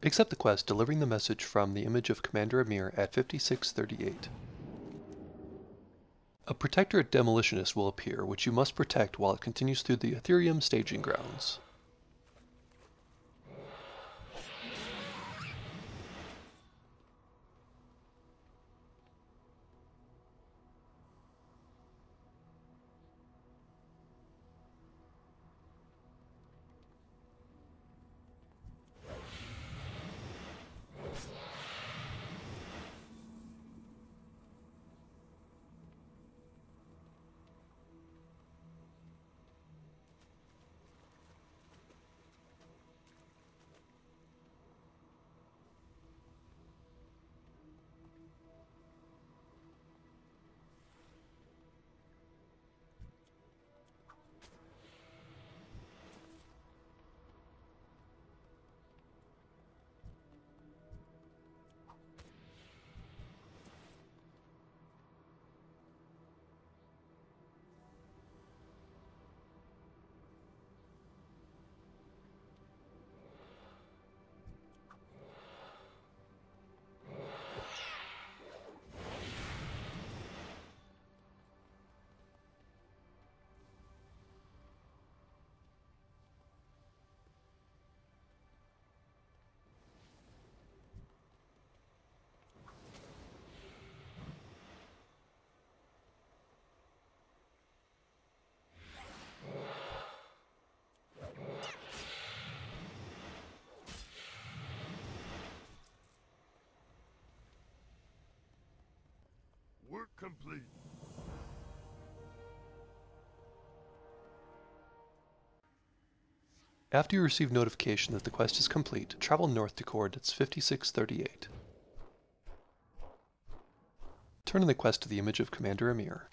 Accept the quest, delivering the message from the image of Commander Amir at 5638. A Protectorate Demolitionist will appear, which you must protect while it continues through the Ethereum staging grounds. Work complete. After you receive notification that the quest is complete, travel north to coordinates 5638. Turn in the quest to the image of Commander Amir.